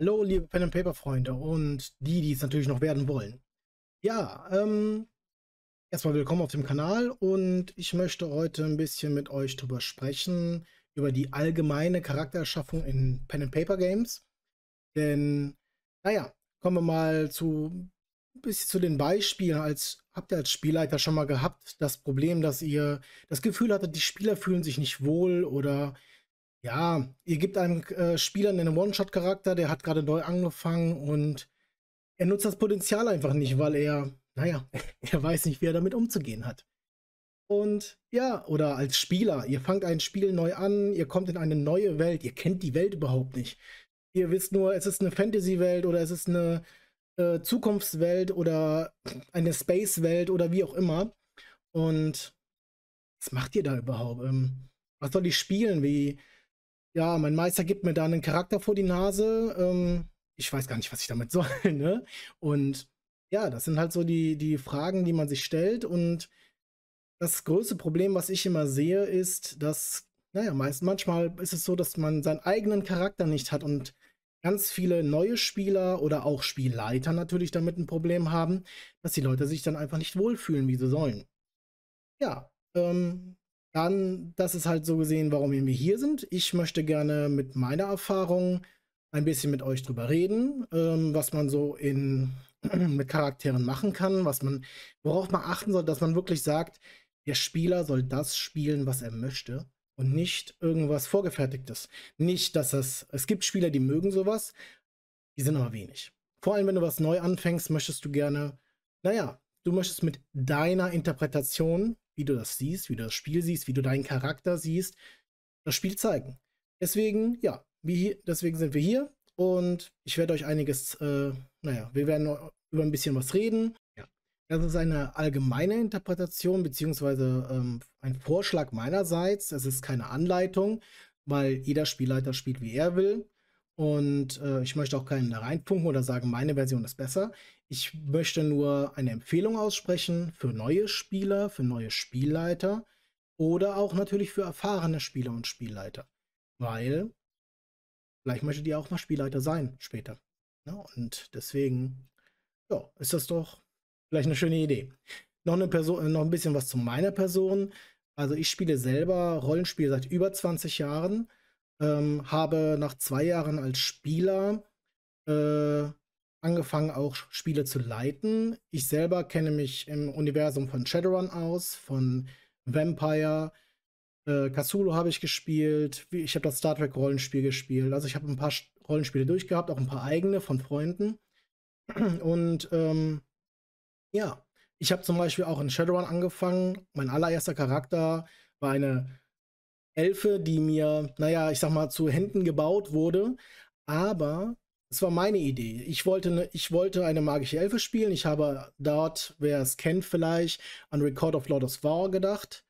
Hallo, liebe Pen and Paper Freunde und die, die es natürlich noch werden wollen. Ja, ähm, erstmal willkommen auf dem Kanal und ich möchte heute ein bisschen mit euch drüber sprechen, über die allgemeine Charaktererschaffung in Pen and Paper Games. Denn, naja, kommen wir mal zu ein bisschen zu den Beispielen. Als habt ihr als Spielleiter schon mal gehabt das Problem, dass ihr das Gefühl hattet, die Spieler fühlen sich nicht wohl oder ja, ihr gebt einem äh, Spieler einen One-Shot-Charakter, der hat gerade neu angefangen und er nutzt das Potenzial einfach nicht, weil er, naja, er weiß nicht, wie er damit umzugehen hat. Und ja, oder als Spieler, ihr fangt ein Spiel neu an, ihr kommt in eine neue Welt, ihr kennt die Welt überhaupt nicht. Ihr wisst nur, es ist eine Fantasy-Welt oder es ist eine äh, Zukunftswelt oder eine Space-Welt oder wie auch immer. Und was macht ihr da überhaupt? Ähm, was soll ich spielen? Wie, ja, mein Meister gibt mir da einen Charakter vor die Nase. Ähm, ich weiß gar nicht, was ich damit soll. Ne? Und ja, das sind halt so die, die Fragen, die man sich stellt. Und das größte Problem, was ich immer sehe, ist, dass, naja, meist, manchmal ist es so, dass man seinen eigenen Charakter nicht hat und ganz viele neue Spieler oder auch Spielleiter natürlich damit ein Problem haben, dass die Leute sich dann einfach nicht wohlfühlen, wie sie sollen. Ja, ähm, dann, das ist halt so gesehen, warum wir hier sind. Ich möchte gerne mit meiner Erfahrung ein bisschen mit euch drüber reden, ähm, was man so in, mit Charakteren machen kann, was man, worauf man achten soll, dass man wirklich sagt, der Spieler soll das spielen, was er möchte und nicht irgendwas vorgefertigtes. Nicht, dass das, es gibt Spieler, die mögen sowas, die sind aber wenig. Vor allem, wenn du was neu anfängst, möchtest du gerne, naja, du möchtest mit deiner Interpretation wie du das siehst, wie du das Spiel siehst, wie du deinen Charakter siehst, das Spiel zeigen. Deswegen, ja, wie, deswegen sind wir hier und ich werde euch einiges, äh, naja, wir werden über ein bisschen was reden. Ja. Das ist eine allgemeine Interpretation beziehungsweise ähm, ein Vorschlag meinerseits. Es ist keine Anleitung, weil jeder Spielleiter spielt, wie er will. Und äh, ich möchte auch keinen da reinpunken oder sagen, meine Version ist besser. Ich möchte nur eine Empfehlung aussprechen für neue Spieler, für neue Spielleiter oder auch natürlich für erfahrene Spieler und Spielleiter. Weil vielleicht möchtet ihr auch mal Spielleiter sein später. Ja, ne? und deswegen ja, ist das doch vielleicht eine schöne Idee. Noch, eine Person, äh, noch ein bisschen was zu meiner Person. Also ich spiele selber Rollenspiel seit über 20 Jahren, ähm, habe nach zwei Jahren als Spieler äh, angefangen, auch Spiele zu leiten. Ich selber kenne mich im Universum von Shadowrun aus, von Vampire. Äh, Cthulhu habe ich gespielt. Ich habe das Star Trek Rollenspiel gespielt. Also ich habe ein paar Rollenspiele durchgehabt, auch ein paar eigene von Freunden. Und ähm, ja, ich habe zum Beispiel auch in Shadowrun angefangen. Mein allererster Charakter war eine Elfe, die mir, naja, ich sag mal, zu Händen gebaut wurde. Aber es war meine Idee. Ich wollte, ne, ich wollte eine magische Elfe spielen. Ich habe dort, wer es kennt vielleicht, an Record of Lord of War gedacht.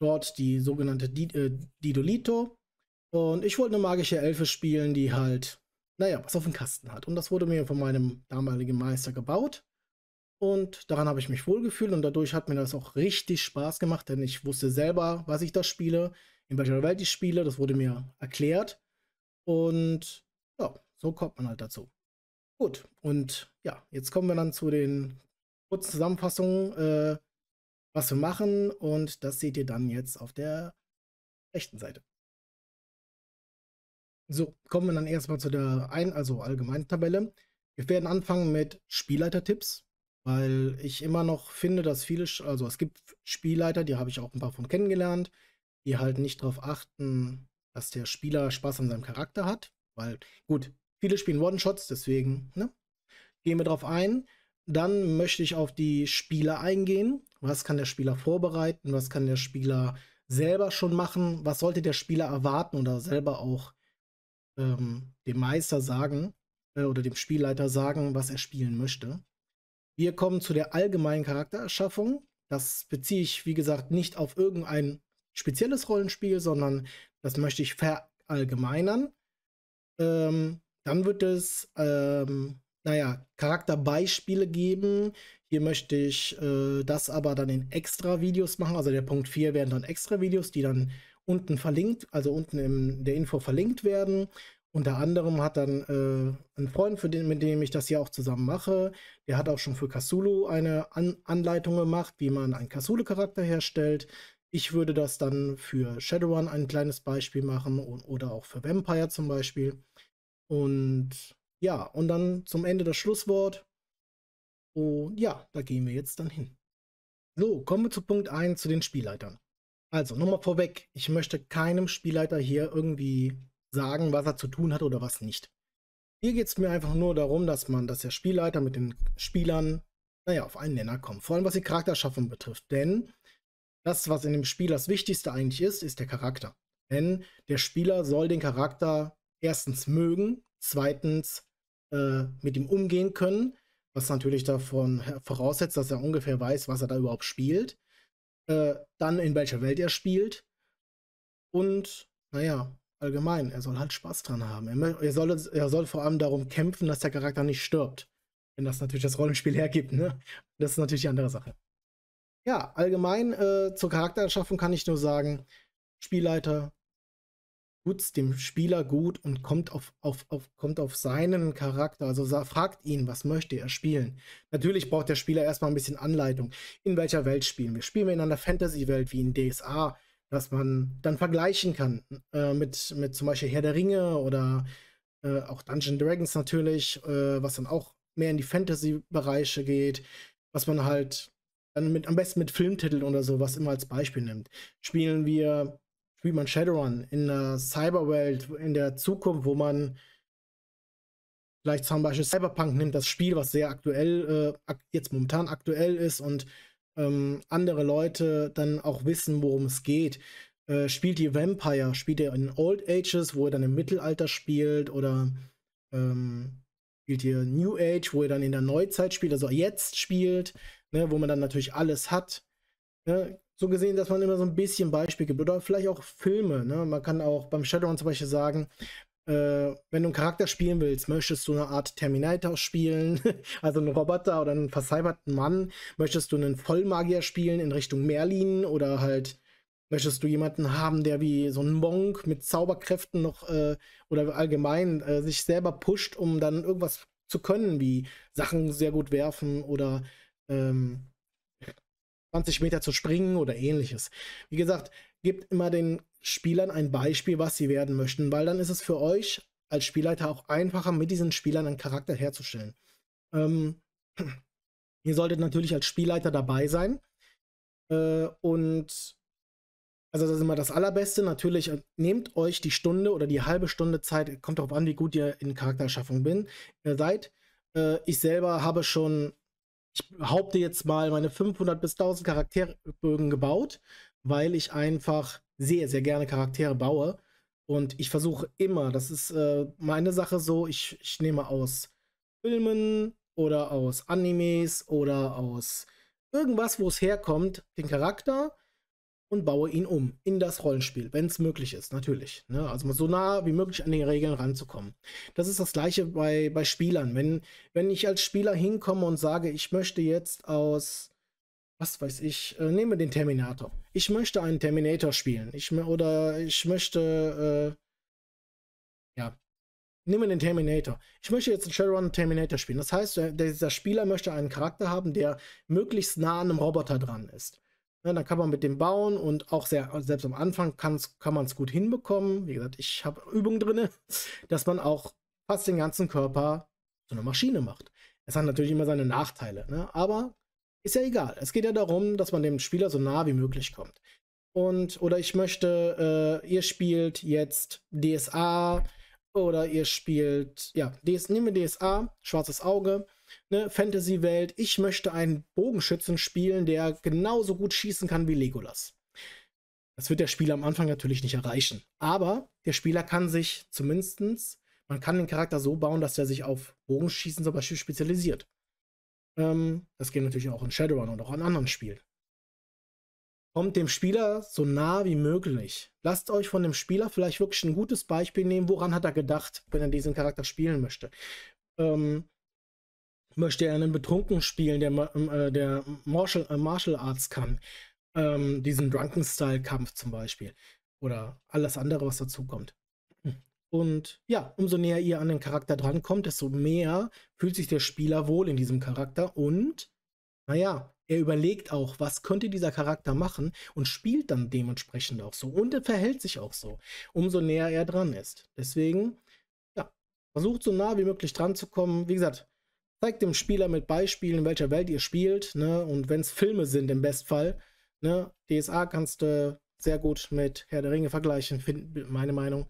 Dort die sogenannte Did äh, Didolito. Und ich wollte eine magische Elfe spielen, die halt, naja, was auf dem Kasten hat. Und das wurde mir von meinem damaligen Meister gebaut. Und daran habe ich mich wohlgefühlt und dadurch hat mir das auch richtig Spaß gemacht, denn ich wusste selber, was ich da spiele, in welcher Welt ich spiele. Das wurde mir erklärt. Und ja, so kommt man halt dazu. Gut, und ja, jetzt kommen wir dann zu den kurzen Zusammenfassungen, äh, was wir machen. Und das seht ihr dann jetzt auf der rechten Seite. So, kommen wir dann erstmal zu der ein, also allgemeinen Tabelle. Wir werden anfangen mit Spielleiter-Tipps, weil ich immer noch finde, dass viele, also es gibt Spielleiter, die habe ich auch ein paar von kennengelernt, die halt nicht darauf achten, dass der Spieler Spaß an seinem Charakter hat. Weil, gut, Viele spielen One-Shots, deswegen ne? gehen wir darauf ein. Dann möchte ich auf die Spieler eingehen. Was kann der Spieler vorbereiten? Was kann der Spieler selber schon machen? Was sollte der Spieler erwarten oder selber auch ähm, dem Meister sagen äh, oder dem Spielleiter sagen, was er spielen möchte? Wir kommen zu der allgemeinen Charaktererschaffung. Das beziehe ich, wie gesagt, nicht auf irgendein spezielles Rollenspiel, sondern das möchte ich verallgemeinern. Ähm, dann wird es, ähm, naja, Charakterbeispiele geben. Hier möchte ich äh, das aber dann in extra Videos machen. Also der Punkt 4 werden dann extra Videos, die dann unten verlinkt, also unten in der Info verlinkt werden. Unter anderem hat dann äh, ein Freund, für den, mit dem ich das hier auch zusammen mache, der hat auch schon für Cthulhu eine An Anleitung gemacht, wie man einen Cthulhu-Charakter herstellt. Ich würde das dann für Shadowrun ein kleines Beispiel machen oder auch für Vampire zum Beispiel. Und ja, und dann zum Ende das Schlusswort. Und ja, da gehen wir jetzt dann hin. So, kommen wir zu Punkt 1, zu den Spielleitern. Also, nochmal vorweg, ich möchte keinem Spielleiter hier irgendwie sagen, was er zu tun hat oder was nicht. Hier geht es mir einfach nur darum, dass man, dass der Spielleiter mit den Spielern, naja, auf einen Nenner kommt. Vor allem was die Charakterschaffung betrifft. Denn das, was in dem Spiel das Wichtigste eigentlich ist, ist der Charakter. Denn der Spieler soll den Charakter erstens mögen, zweitens äh, mit ihm umgehen können, was natürlich davon voraussetzt, dass er ungefähr weiß, was er da überhaupt spielt, äh, dann in welcher Welt er spielt und, naja, allgemein, er soll halt Spaß dran haben. Er, er, soll, er soll vor allem darum kämpfen, dass der Charakter nicht stirbt, wenn das natürlich das Rollenspiel hergibt. Ne? Das ist natürlich die andere Sache. Ja, allgemein äh, zur Charaktererschaffung kann ich nur sagen, Spielleiter, tut's dem Spieler gut und kommt auf, auf, auf, kommt auf seinen Charakter. Also fragt ihn, was möchte er spielen. Natürlich braucht der Spieler erstmal ein bisschen Anleitung. In welcher Welt spielen wir? Spielen wir in einer Fantasy-Welt wie in DSA, dass man dann vergleichen kann äh, mit, mit zum Beispiel Herr der Ringe oder äh, auch Dungeon Dragons natürlich, äh, was dann auch mehr in die Fantasy-Bereiche geht, was man halt dann mit, am besten mit Filmtiteln oder so was immer als Beispiel nimmt. Spielen wir wie man Shadowrun in der Cyberwelt, in der Zukunft, wo man vielleicht zum Beispiel Cyberpunk nimmt, das Spiel, was sehr aktuell, äh, jetzt momentan aktuell ist und ähm, andere Leute dann auch wissen, worum es geht. Äh, spielt ihr Vampire, spielt ihr in Old Ages, wo ihr dann im Mittelalter spielt oder ähm, spielt ihr New Age, wo ihr dann in der Neuzeit spielt, also jetzt spielt, ne, wo man dann natürlich alles hat. Ne? so gesehen, dass man immer so ein bisschen Beispiel gibt. Oder vielleicht auch Filme. Ne? Man kann auch beim Shadowrun zum Beispiel sagen, äh, wenn du einen Charakter spielen willst, möchtest du eine Art Terminator spielen, also einen Roboter oder einen vercyberten Mann, möchtest du einen Vollmagier spielen in Richtung Merlin oder halt möchtest du jemanden haben, der wie so ein Monk mit Zauberkräften noch äh, oder allgemein äh, sich selber pusht, um dann irgendwas zu können, wie Sachen sehr gut werfen oder ähm, 20 Meter zu springen oder ähnliches. Wie gesagt, gebt immer den Spielern ein Beispiel, was sie werden möchten, weil dann ist es für euch als Spielleiter auch einfacher, mit diesen Spielern einen Charakter herzustellen. Ähm, ihr solltet natürlich als Spielleiter dabei sein. Äh, und also das ist immer das Allerbeste. Natürlich äh, nehmt euch die Stunde oder die halbe Stunde Zeit. Kommt darauf an, wie gut ihr in Charaktererschaffung bin, äh, seid. Äh, ich selber habe schon ich behaupte jetzt mal, meine 500 bis 1000 Charakterbögen gebaut, weil ich einfach sehr, sehr gerne Charaktere baue. Und ich versuche immer, das ist äh, meine Sache so, ich, ich nehme aus Filmen oder aus Animes oder aus irgendwas, wo es herkommt, den Charakter und baue ihn um in das Rollenspiel, wenn es möglich ist, natürlich. Ne? Also so nah wie möglich an die Regeln ranzukommen. Das ist das gleiche bei, bei Spielern. Wenn, wenn ich als Spieler hinkomme und sage, ich möchte jetzt aus, was weiß ich, äh, nehme den Terminator. Ich möchte einen Terminator spielen. Ich, oder ich möchte, äh, ja, nehme den Terminator. Ich möchte jetzt einen Shadowrun Terminator spielen. Das heißt, der, dieser Spieler möchte einen Charakter haben, der möglichst nah an einem Roboter dran ist. Ja, ne, dann kann man mit dem bauen und auch sehr, selbst am Anfang kann's, kann man es gut hinbekommen. Wie gesagt, ich habe Übungen drin, dass man auch fast den ganzen Körper zu einer Maschine macht. Es hat natürlich immer seine Nachteile, ne? aber ist ja egal. Es geht ja darum, dass man dem Spieler so nah wie möglich kommt. Und, oder ich möchte, äh, ihr spielt jetzt DSA oder ihr spielt, ja, DS, nehmen wir DSA, schwarzes Auge eine Fantasy-Welt. Ich möchte einen Bogenschützen spielen, der genauso gut schießen kann wie Legolas. Das wird der Spieler am Anfang natürlich nicht erreichen. Aber der Spieler kann sich zumindestens, man kann den Charakter so bauen, dass er sich auf Bogenschießen zum Beispiel spezialisiert. Ähm, das geht natürlich auch in Shadowrun und auch in anderen Spielen. Kommt dem Spieler so nah wie möglich. Lasst euch von dem Spieler vielleicht wirklich ein gutes Beispiel nehmen, woran hat er gedacht, wenn er diesen Charakter spielen möchte. Ähm, möchte er einen Betrunken spielen, der, ähm, äh, der Martial, äh, Martial Arts kann. Ähm, diesen Drunken-Style-Kampf zum Beispiel. Oder alles andere, was dazukommt. Hm. Und ja, umso näher ihr an den Charakter drankommt, desto mehr fühlt sich der Spieler wohl in diesem Charakter. Und, naja, er überlegt auch, was könnte dieser Charakter machen und spielt dann dementsprechend auch so. Und er verhält sich auch so, umso näher er dran ist. Deswegen, ja, versucht so nah wie möglich dran zu kommen. Wie gesagt, Zeigt dem Spieler mit Beispielen, in welcher Welt ihr spielt, ne? Und wenn es Filme sind im Bestfall, ne? DSA kannst du sehr gut mit Herr der Ringe vergleichen, find, meine Meinung.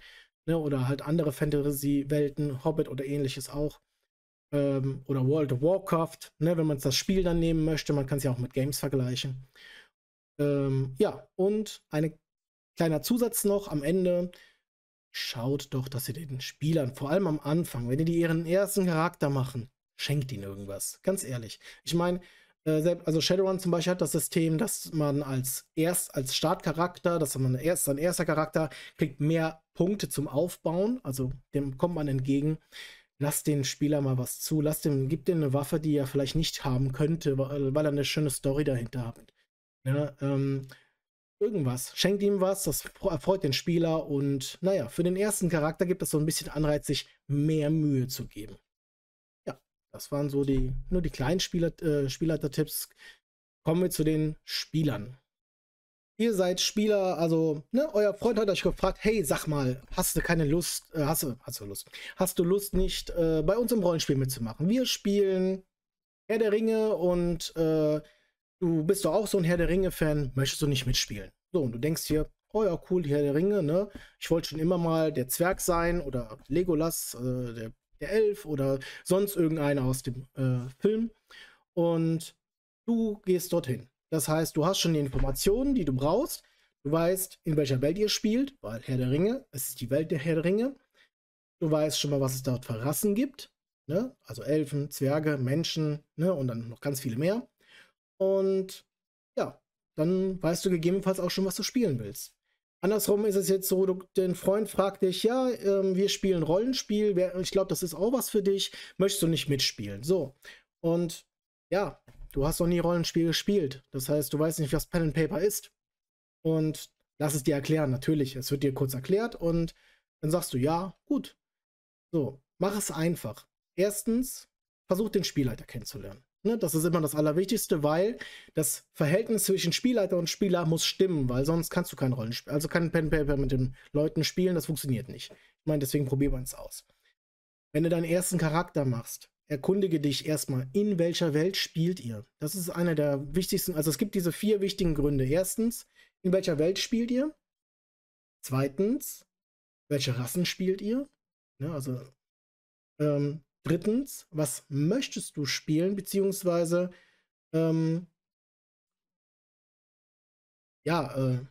Ne? Oder halt andere Fantasy-Welten, Hobbit oder ähnliches auch. Ähm, oder World of Warcraft, ne? wenn man das Spiel dann nehmen möchte. Man kann es ja auch mit Games vergleichen. Ähm, ja, und ein kleiner Zusatz noch am Ende. Schaut doch, dass ihr den Spielern, vor allem am Anfang, wenn ihr die ihren ersten Charakter machen, Schenkt ihnen irgendwas. Ganz ehrlich. Ich meine, äh, also Shadowrun zum Beispiel hat das System, dass man als erst als Startcharakter, dass man erst sein erster Charakter kriegt mehr Punkte zum Aufbauen, also dem kommt man entgegen. Lass den Spieler mal was zu, lass dem, gib dem eine Waffe, die er vielleicht nicht haben könnte, weil, äh, weil er eine schöne Story dahinter hat. Ja, ne, ähm, irgendwas, schenkt ihm was, das erfreut den Spieler und naja, für den ersten Charakter gibt es so ein bisschen Anreiz, sich mehr Mühe zu geben. Das waren so die, nur die kleinen Spieler, äh, Spielleiter-Tipps. Kommen wir zu den Spielern. Ihr seid Spieler, also, ne, euer Freund hat euch gefragt, hey, sag mal, hast du keine Lust, äh, hast, du, hast du Lust, hast du Lust nicht, äh, bei uns im Rollenspiel mitzumachen? Wir spielen Herr der Ringe und äh, du bist doch auch so ein Herr der Ringe-Fan, möchtest du nicht mitspielen? So, und du denkst dir, oh ja, cool, Herr der Ringe, ne? Ich wollte schon immer mal der Zwerg sein oder Legolas, äh, der der Elf oder sonst irgendeiner aus dem äh, Film. Und du gehst dorthin. Das heißt, du hast schon die Informationen, die du brauchst. Du weißt, in welcher Welt ihr spielt, weil Herr der Ringe, es ist die Welt der Herr der Ringe. Du weißt schon mal, was es dort für Rassen gibt. Ne? Also Elfen, Zwerge, Menschen ne? und dann noch ganz viele mehr. Und ja, dann weißt du gegebenenfalls auch schon, was du spielen willst. Andersrum ist es jetzt so, du, dein Freund fragt dich, ja, ähm, wir spielen Rollenspiel, wer, ich glaube, das ist auch was für dich, möchtest du nicht mitspielen? So. Und ja, du hast noch nie Rollenspiel gespielt. Das heißt, du weißt nicht, was Pen and Paper ist. Und lass es dir erklären, natürlich. Es wird dir kurz erklärt und dann sagst du, ja, gut. So, mach es einfach. Erstens, versuch den Spielleiter kennenzulernen. Ne, das ist immer das Allerwichtigste, weil das Verhältnis zwischen Spielleiter und Spieler muss stimmen, weil sonst kannst du kein Rollenspiel, also kein Pen Paper mit den Leuten spielen, das funktioniert nicht. Ich meine, deswegen probieren wir es aus. Wenn du deinen ersten Charakter machst, erkundige dich erstmal, in welcher Welt spielt ihr? Das ist einer der wichtigsten, also es gibt diese vier wichtigen Gründe. Erstens, in welcher Welt spielt ihr? Zweitens, welche Rassen spielt ihr? Ja, ne, also ähm, Drittens, was möchtest du spielen, beziehungsweise ähm, ja, äh,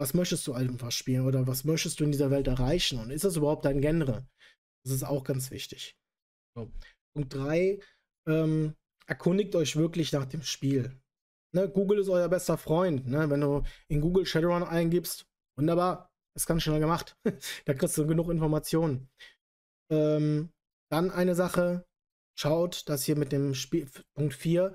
was möchtest du einfach spielen oder was möchtest du in dieser Welt erreichen und ist das überhaupt dein Genre? Das ist auch ganz wichtig. So. Punkt 3, ähm, erkundigt euch wirklich nach dem Spiel. Ne, Google ist euer bester Freund. Ne? Wenn du in Google Shadowrun eingibst, wunderbar, ist ganz schnell gemacht. da kriegst du genug Informationen. Ähm, dann eine Sache, schaut, dass ihr mit dem Spiel, Punkt 4,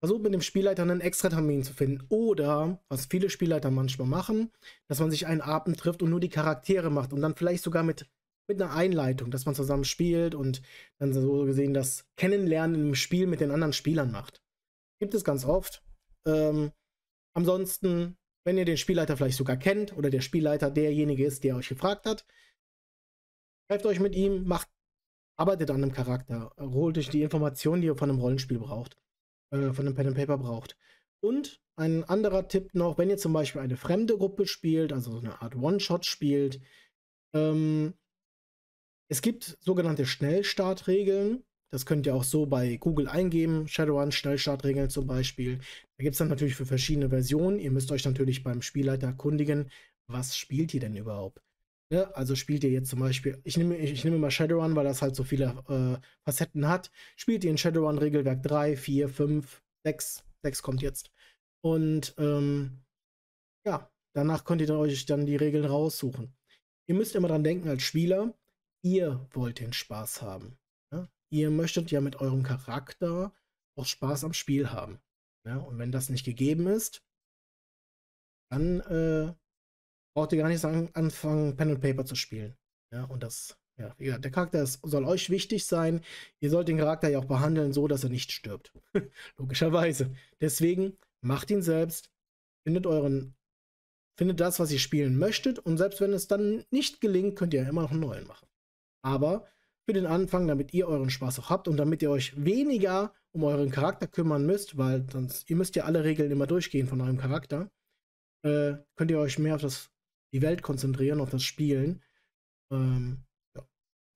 versucht mit dem Spielleiter einen Extra-Termin zu finden. Oder, was viele Spielleiter manchmal machen, dass man sich einen Abend trifft und nur die Charaktere macht und dann vielleicht sogar mit, mit einer Einleitung, dass man zusammen spielt und dann so gesehen das Kennenlernen im Spiel mit den anderen Spielern macht. Gibt es ganz oft. Ähm, ansonsten, wenn ihr den Spielleiter vielleicht sogar kennt oder der Spielleiter derjenige ist, der euch gefragt hat, trefft euch mit ihm, macht arbeitet an einem Charakter, äh, holt euch die Informationen, die ihr von einem Rollenspiel braucht, äh, von einem Pen and Paper braucht. Und ein anderer Tipp noch, wenn ihr zum Beispiel eine fremde Gruppe spielt, also so eine Art One-Shot spielt, ähm, es gibt sogenannte Schnellstartregeln. Das könnt ihr auch so bei Google eingeben. Shadowrun Schnellstartregeln zum Beispiel. Da gibt es dann natürlich für verschiedene Versionen. Ihr müsst euch natürlich beim Spielleiter erkundigen, was spielt ihr denn überhaupt? Ne? Also spielt ihr jetzt zum Beispiel, ich nehme, ich, ich nehme mal Shadowrun, weil das halt so viele äh, Facetten hat. Spielt ihr in Shadowrun Regelwerk 3, 4, 5, 6. 6 kommt jetzt. Und ähm, ja, danach könnt ihr dann euch dann die Regeln raussuchen. Ihr müsst immer dran denken als Spieler, ihr wollt den Spaß haben. Ja? Ne? Ihr möchtet ja mit eurem Charakter auch Spaß am Spiel haben. Ja? Ne? Und wenn das nicht gegeben ist, dann äh, braucht ihr gar nicht anfangen, Pen and Paper zu spielen. Ja, und das, ja, wie gesagt, der Charakter ist, soll euch wichtig sein. Ihr sollt den Charakter ja auch behandeln, so dass er nicht stirbt. Logischerweise. Deswegen macht ihn selbst, findet euren, findet das, was ihr spielen möchtet, und selbst wenn es dann nicht gelingt, könnt ihr ja immer noch einen neuen machen. Aber für den Anfang, damit ihr euren Spaß auch habt und damit ihr euch weniger um euren Charakter kümmern müsst, weil sonst ihr müsst ja alle Regeln immer durchgehen von eurem Charakter, äh, könnt ihr euch mehr auf das die Welt konzentrieren, auf das Spielen. Ähm, ja.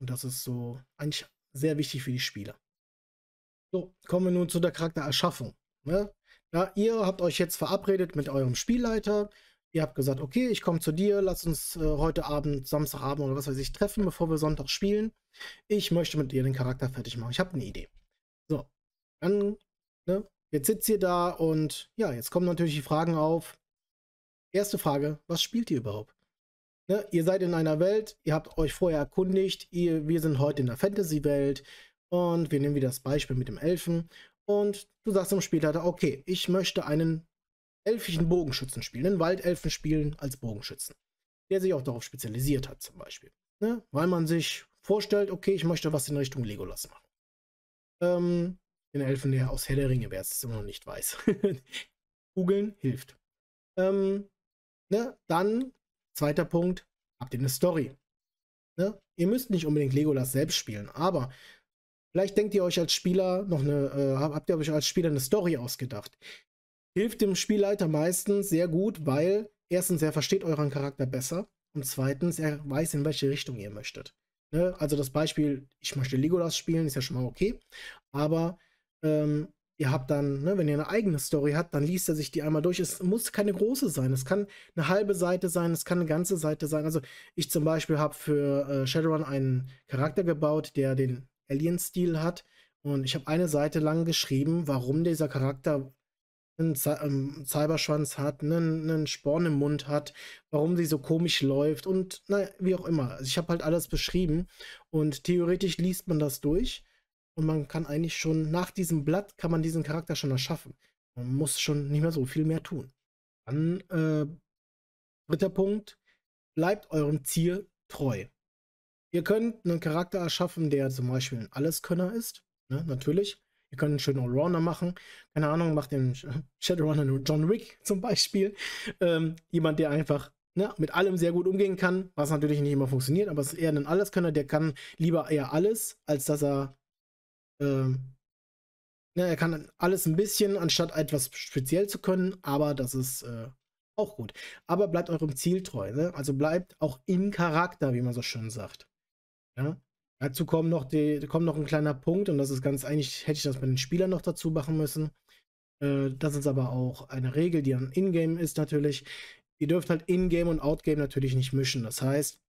Und das ist so eigentlich sehr wichtig für die Spieler. So, kommen wir nun zu der Charaktererschaffung. Ne? Ja, ihr habt euch jetzt verabredet mit eurem Spielleiter. Ihr habt gesagt, okay, ich komme zu dir, lass uns äh, heute Abend, Samstagabend oder was weiß ich, treffen, bevor wir Sonntag spielen. Ich möchte mit dir den Charakter fertig machen. Ich habe eine Idee. So, dann, ne, jetzt sitzt ihr da und ja, jetzt kommen natürlich die Fragen auf, Erste Frage, was spielt ihr überhaupt? Ne? Ihr seid in einer Welt, ihr habt euch vorher erkundigt, ihr, wir sind heute in der Fantasy-Welt und wir nehmen wieder das Beispiel mit dem Elfen und du sagst im Spielleiter, okay, ich möchte einen elfischen Bogenschützen spielen, einen Waldelfen spielen als Bogenschützen, der sich auch darauf spezialisiert hat zum Beispiel. Ne? Weil man sich vorstellt, okay, ich möchte was in Richtung Legolas machen. Ähm, den Elfen, der aus Herr der Ringe, wer es immer noch nicht weiß. Googeln hilft. Ähm, Ne? Dann, zweiter Punkt, habt ihr eine Story. Ne? Ihr müsst nicht unbedingt Legolas selbst spielen, aber vielleicht denkt ihr euch als Spieler noch eine, äh, habt ihr euch als Spieler eine Story ausgedacht. Hilft dem Spielleiter meistens sehr gut, weil erstens er versteht euren Charakter besser und zweitens er weiß, in welche Richtung ihr möchtet. Ne? Also das Beispiel, ich möchte Legolas spielen, ist ja schon mal okay, aber ähm, ihr habt dann, ne, wenn ihr eine eigene Story habt, dann liest er sich die einmal durch. Es muss keine große sein. Es kann eine halbe Seite sein, es kann eine ganze Seite sein. Also ich zum Beispiel habe für äh, Shadowrun einen Charakter gebaut, der den Alien-Stil hat. Und ich habe eine Seite lang geschrieben, warum dieser Charakter einen Cy ähm, Cyberschwanz hat, einen, einen Sporn im Mund hat, warum sie so komisch läuft und naja, wie auch immer. Also ich habe halt alles beschrieben und theoretisch liest man das durch und man kann eigentlich schon, nach diesem Blatt kann man diesen Charakter schon erschaffen. Man muss schon nicht mehr so viel mehr tun. Dann, äh, dritter Punkt, bleibt eurem Ziel treu. Ihr könnt einen Charakter erschaffen, der zum Beispiel ein Alleskönner ist, ne, natürlich. Ihr könnt einen schönen Allrounder machen. Keine Ahnung, macht den Shadowrunner John Wick zum Beispiel. Ähm, jemand, der einfach ne, mit allem sehr gut umgehen kann, was natürlich nicht immer funktioniert, aber es ist eher ein Alleskönner, der kann lieber eher alles, als dass er ähm, na, ne, er kann alles ein bisschen, anstatt etwas speziell zu können, aber das ist äh, auch gut. Aber bleibt eurem Ziel treu, ne? Also bleibt auch im Charakter, wie man so schön sagt. Ja? Dazu kommt noch, die, kommt noch ein kleiner Punkt, und das ist ganz eigentlich, hätte ich das bei den Spielern noch dazu machen müssen. Äh, das ist aber auch eine Regel, die an Ingame ist natürlich. Ihr dürft halt Ingame und Outgame natürlich nicht mischen. Das heißt,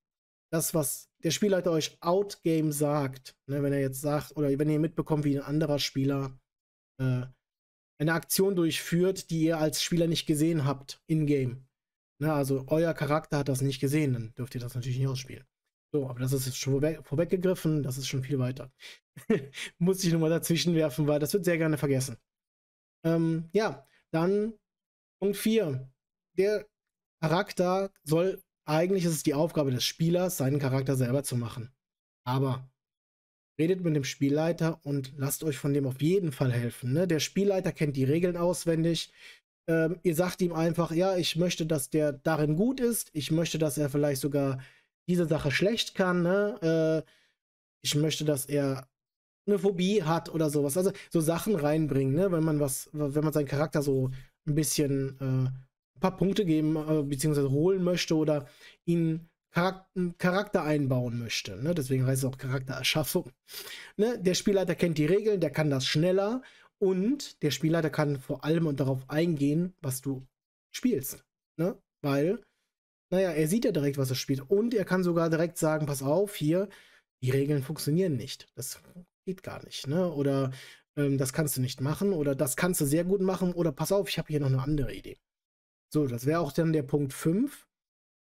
das, was der Spielleiter halt euch outgame sagt, ne, wenn er jetzt sagt, oder wenn ihr mitbekommt, wie ein anderer Spieler äh, eine Aktion durchführt, die ihr als Spieler nicht gesehen habt, in-game. Ne, also euer Charakter hat das nicht gesehen, dann dürft ihr das natürlich nicht ausspielen. So, aber das ist jetzt schon vorweg, vorweggegriffen, das ist schon viel weiter. Muss ich nochmal dazwischen werfen, weil das wird sehr gerne vergessen. Ähm, ja, dann Punkt 4. Der Charakter soll eigentlich ist es die Aufgabe des Spielers, seinen Charakter selber zu machen. Aber redet mit dem Spielleiter und lasst euch von dem auf jeden Fall helfen. Ne? Der Spielleiter kennt die Regeln auswendig. Ähm, ihr sagt ihm einfach, ja, ich möchte, dass der darin gut ist. Ich möchte, dass er vielleicht sogar diese Sache schlecht kann. Ne? Äh, ich möchte, dass er eine Phobie hat oder sowas. Also so Sachen reinbringen, ne? wenn man was, wenn man seinen Charakter so ein bisschen äh, paar Punkte geben, äh, beziehungsweise holen möchte oder ihnen Charakter, Charakter einbauen möchte. Ne? Deswegen heißt es auch Charaktererschaffung. Ne? Der Spielleiter kennt die Regeln, der kann das schneller und der Spielleiter kann vor allem und darauf eingehen, was du spielst. Ne? Weil, naja, er sieht ja direkt, was er spielt und er kann sogar direkt sagen, pass auf, hier, die Regeln funktionieren nicht. Das geht gar nicht. Ne? Oder ähm, das kannst du nicht machen oder das kannst du sehr gut machen oder pass auf, ich habe hier noch eine andere Idee. So, das wäre auch dann der Punkt 5,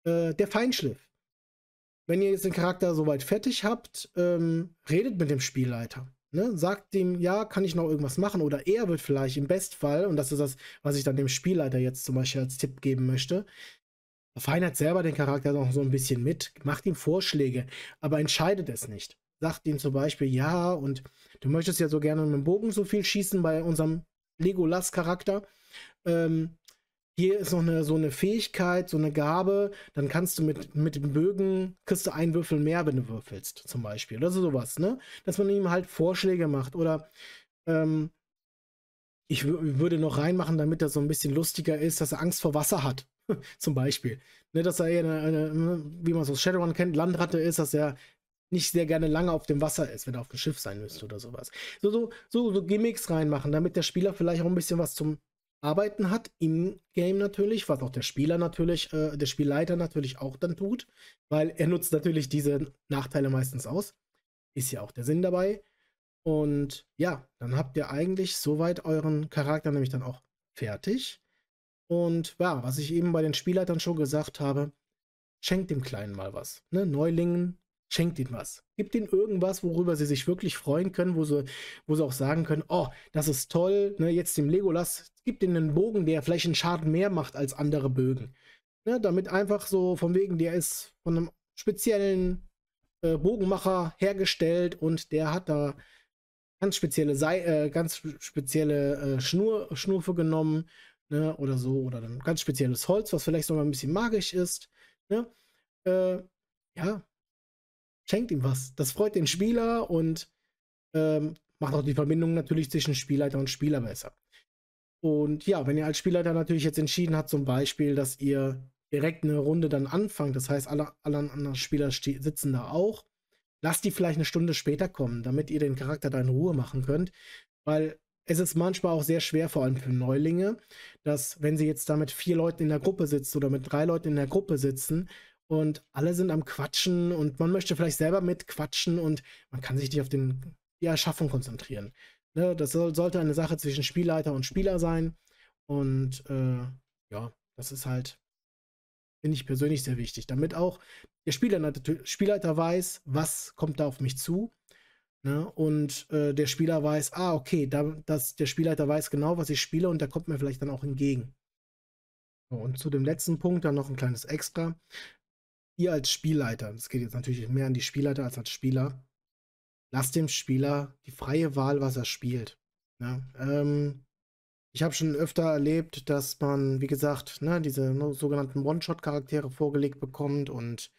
äh, der Feinschliff. Wenn ihr jetzt den Charakter soweit fertig habt, ähm, redet mit dem Spielleiter. Ne? Sagt dem, ja, kann ich noch irgendwas machen? Oder er wird vielleicht im Bestfall, und das ist das, was ich dann dem Spielleiter jetzt zum Beispiel als Tipp geben möchte, verfeinert selber den Charakter noch so ein bisschen mit, macht ihm Vorschläge, aber entscheidet es nicht. Sagt ihm zum Beispiel, ja, und du möchtest ja so gerne mit dem Bogen so viel schießen bei unserem Legolas-Charakter. Ähm, hier ist noch eine, so eine Fähigkeit, so eine Gabe, dann kannst du mit, mit den Bögen, kriegst du einen Würfel mehr, wenn du würfelst, zum Beispiel. Oder so sowas, ne? Dass man ihm halt Vorschläge macht. Oder ähm, ich würde noch reinmachen, damit er so ein bisschen lustiger ist, dass er Angst vor Wasser hat. zum Beispiel. Ne, dass er eher, eine, eine, ne, wie man es aus Shadowrun kennt, Landratte ist, dass er nicht sehr gerne lange auf dem Wasser ist, wenn er auf dem Schiff sein müsste oder sowas. So, so, so, so Gimmicks reinmachen, damit der Spieler vielleicht auch ein bisschen was zum arbeiten hat im Game natürlich, was auch der Spieler natürlich, äh, der Spielleiter natürlich auch dann tut, weil er nutzt natürlich diese Nachteile meistens aus. Ist ja auch der Sinn dabei. Und ja, dann habt ihr eigentlich soweit euren Charakter nämlich dann auch fertig. Und ja, was ich eben bei den Spielleitern schon gesagt habe, schenkt dem Kleinen mal was. Ne? Neulingen Schenkt ihnen was. Gibt ihnen irgendwas, worüber sie sich wirklich freuen können, wo sie, wo sie auch sagen können, oh, das ist toll, ne, jetzt dem Legolas, gibt ihnen einen Bogen, der vielleicht einen Schaden mehr macht als andere Bögen. Ne, damit einfach so von wegen, der ist von einem speziellen äh, Bogenmacher hergestellt und der hat da ganz spezielle, Sei äh, ganz spezielle äh, Schnur, Schnurfe genommen ne, oder so oder dann ganz spezielles Holz, was vielleicht sogar ein bisschen magisch ist. Ne? Äh, ja, schenkt ihm was. Das freut den Spieler und ähm, macht auch die Verbindung natürlich zwischen Spielleiter und Spieler besser. Und ja, wenn ihr als Spielleiter natürlich jetzt entschieden habt, zum Beispiel, dass ihr direkt eine Runde dann anfangt, das heißt, alle, alle anderen Spieler sitzen da auch, lasst die vielleicht eine Stunde später kommen, damit ihr den Charakter da in Ruhe machen könnt, weil es ist manchmal auch sehr schwer, vor allem für Neulinge, dass wenn sie jetzt da mit vier Leuten in der Gruppe sitzen oder mit drei Leuten in der Gruppe sitzen, und alle sind am Quatschen und man möchte vielleicht selber mitquatschen und man kann sich nicht auf den, die Erschaffung konzentrieren. Ne, das soll, sollte eine Sache zwischen Spielleiter und Spieler sein und äh, ja, das ist halt, finde ich persönlich sehr wichtig, damit auch der Spieler, Spielleiter weiß, was kommt da auf mich zu. Ne? Und äh, der Spieler weiß, ah, okay, da, das, der Spielleiter weiß genau, was ich spiele und da kommt mir vielleicht dann auch entgegen. So, und zu dem letzten Punkt dann noch ein kleines Extra ihr als Spielleiter, das geht jetzt natürlich mehr an die Spielleiter als als Spieler, lasst dem Spieler die freie Wahl, was er spielt. Ja, ne? ähm, ich habe schon öfter erlebt, dass man, wie gesagt, ne, diese ne, sogenannten One-Shot-Charaktere vorgelegt bekommt und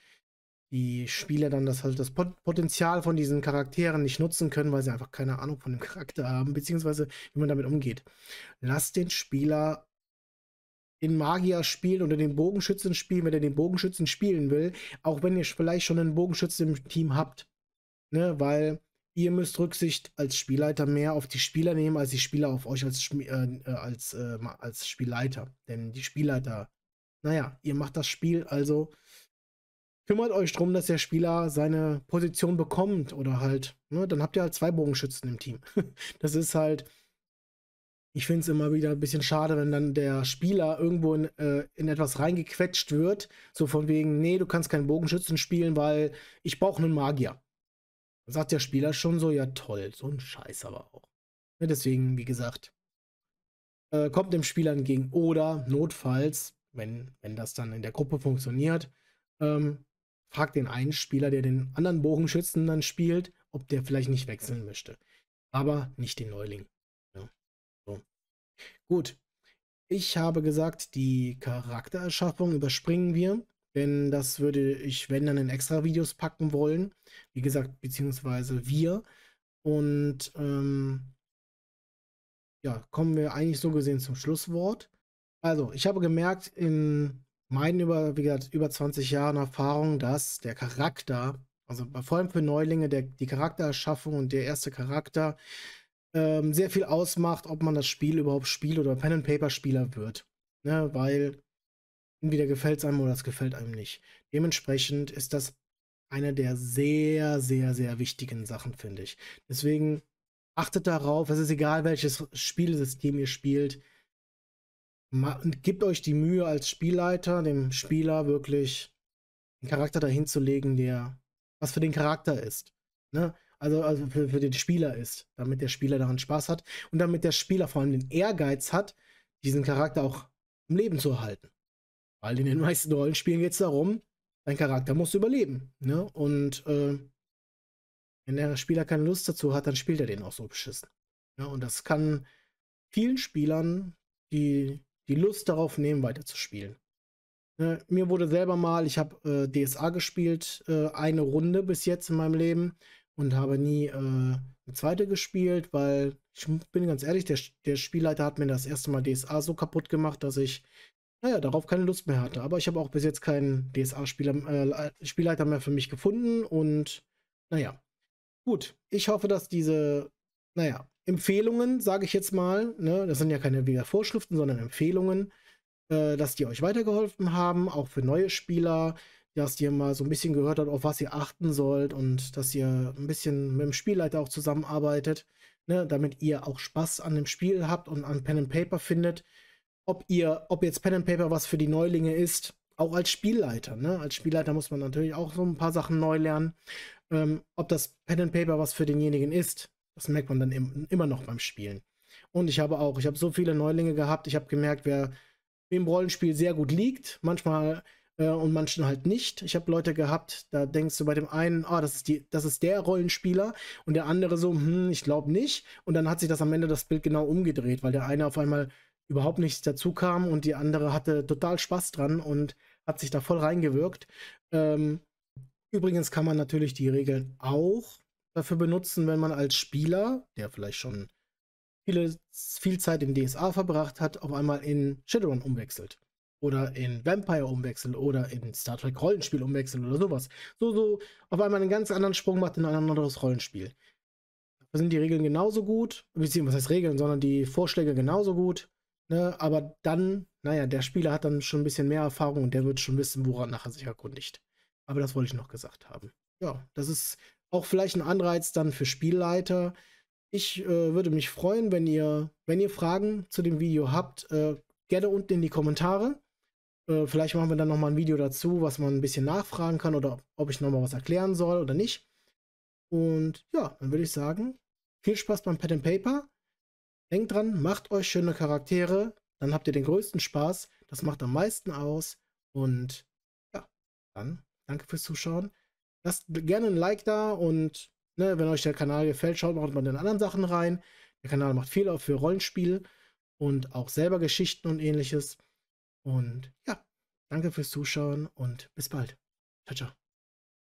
die Spieler dann das halt das Potenzial von diesen Charakteren nicht nutzen können, weil sie einfach keine Ahnung von dem Charakter haben, beziehungsweise wie man damit umgeht. Lasst den Spieler den Magier spielen oder den Bogenschützen spielen, wenn ihr den Bogenschützen spielen will, auch wenn ihr vielleicht schon einen Bogenschützen im Team habt. Ne? Weil ihr müsst Rücksicht als Spielleiter mehr auf die Spieler nehmen, als die Spieler auf euch als, äh, äh, als, äh, als Spielleiter. Denn die Spielleiter, naja, ihr macht das Spiel, also kümmert euch darum, dass der Spieler seine Position bekommt oder halt, ne, dann habt ihr halt zwei Bogenschützen im Team. das ist halt ich finde es immer wieder ein bisschen schade, wenn dann der Spieler irgendwo in, äh, in, etwas reingequetscht wird, so von wegen, nee, du kannst keinen Bogenschützen spielen, weil ich brauche einen Magier. Dann sagt der Spieler schon so, ja toll, so ein Scheiß aber auch. Ja, deswegen, wie gesagt, äh, kommt dem Spieler entgegen oder notfalls, wenn, wenn das dann in der Gruppe funktioniert, ähm, fragt den einen Spieler, der den anderen Bogenschützen dann spielt, ob der vielleicht nicht wechseln möchte. Aber nicht den Neuling. Gut, ich habe gesagt, die Charaktererschaffung überspringen wir, denn das würde ich, wenn dann, in extra Videos packen wollen. Wie gesagt, beziehungsweise wir. Und ähm, ja, kommen wir eigentlich so gesehen zum Schlusswort. Also, ich habe gemerkt, in meinen über, wie gesagt, über 20 Jahren Erfahrung, dass der Charakter, also vor allem für Neulinge, der, die Charaktererschaffung und der erste Charakter ähm, sehr viel ausmacht, ob man das Spiel überhaupt spielt oder Pen and Paper Spieler wird. Ne? Weil entweder gefällt es einem oder es gefällt einem nicht. Dementsprechend ist das eine der sehr, sehr, sehr wichtigen Sachen, finde ich. Deswegen achtet darauf, es ist egal, welches Spielsystem ihr spielt. Gebt euch die Mühe als Spielleiter, dem Spieler wirklich einen Charakter dahin zu legen, der was für den Charakter ist. Ne? also, also für, für den Spieler ist, damit der Spieler daran Spaß hat und damit der Spieler vor allem den Ehrgeiz hat, diesen Charakter auch im Leben zu erhalten. Weil in den meisten Rollenspielen geht es darum, dein Charakter muss überleben. Ne? Und äh, wenn der Spieler keine Lust dazu hat, dann spielt er den auch so beschissen. Ne? Und das kann vielen Spielern die, die Lust darauf nehmen, weiterzuspielen. Ne? Mir wurde selber mal, ich habe äh, DSA gespielt, äh, eine Runde bis jetzt in meinem Leben und habe nie äh, eine zweite gespielt, weil ich bin ganz ehrlich, der, der Spielleiter hat mir das erste Mal DSA so kaputt gemacht, dass ich, naja, darauf keine Lust mehr hatte. Aber ich habe auch bis jetzt keinen DSA-Spielleiter äh, mehr für mich gefunden und naja. Gut, ich hoffe, dass diese, naja, Empfehlungen, sage ich jetzt mal, ne, das sind ja keine weder Vorschriften, sondern Empfehlungen, äh, dass die euch weitergeholfen haben, auch für neue Spieler dass ihr mal so ein bisschen gehört habt, auf was ihr achten sollt und dass ihr ein bisschen mit dem Spielleiter auch zusammenarbeitet, ne, damit ihr auch Spaß an dem Spiel habt und an Pen and Paper findet. Ob ihr, ob jetzt Pen and Paper was für die Neulinge ist, auch als Spielleiter, ne? Als Spielleiter muss man natürlich auch so ein paar Sachen neu lernen. Ähm, ob das Pen and Paper was für denjenigen ist, das merkt man dann im, immer noch beim Spielen. Und ich habe auch, ich habe so viele Neulinge gehabt, ich habe gemerkt, wer im Rollenspiel sehr gut liegt. Manchmal äh, und manchen halt nicht. Ich habe Leute gehabt, da denkst du bei dem einen, ah, das ist, die, das ist der Rollenspieler und der andere so, hm, ich glaube nicht. Und dann hat sich das am Ende das Bild genau umgedreht, weil der eine auf einmal überhaupt nichts dazu kam und die andere hatte total Spaß dran und hat sich da voll reingewirkt. Ähm, übrigens kann man natürlich die Regeln auch dafür benutzen, wenn man als Spieler, der vielleicht schon viele, viel Zeit im DSA verbracht hat, auf einmal in Shadowrun umwechselt oder in Vampire umwechseln oder in Star Trek Rollenspiel umwechseln oder sowas. So, so auf einmal einen ganz anderen Sprung macht in ein anderes Rollenspiel. Da sind die Regeln genauso gut, beziehungsweise was heißt Regeln, sondern die Vorschläge genauso gut. Ne? Aber dann, naja, der Spieler hat dann schon ein bisschen mehr Erfahrung und der wird schon wissen, woran nachher sich erkundigt. Aber das wollte ich noch gesagt haben. Ja, das ist auch vielleicht ein Anreiz dann für Spielleiter. Ich äh, würde mich freuen, wenn ihr, wenn ihr Fragen zu dem Video habt, äh, gerne unten in die Kommentare. Äh, vielleicht machen wir dann nochmal ein Video dazu, was man ein bisschen nachfragen kann oder ob ich nochmal was erklären soll oder nicht. Und ja, dann würde ich sagen, viel Spaß beim Pen and Paper. Denkt dran, macht euch schöne Charaktere, dann habt ihr den größten Spaß. Das macht am meisten aus. Und ja, dann danke fürs Zuschauen. Lasst gerne ein Like da und ne, wenn euch der Kanal gefällt, schaut mal in den anderen Sachen rein. Der Kanal macht viel auch für Rollenspiel und auch selber Geschichten und ähnliches. Und ja, danke fürs Zuschauen und bis bald. Ciao, ciao.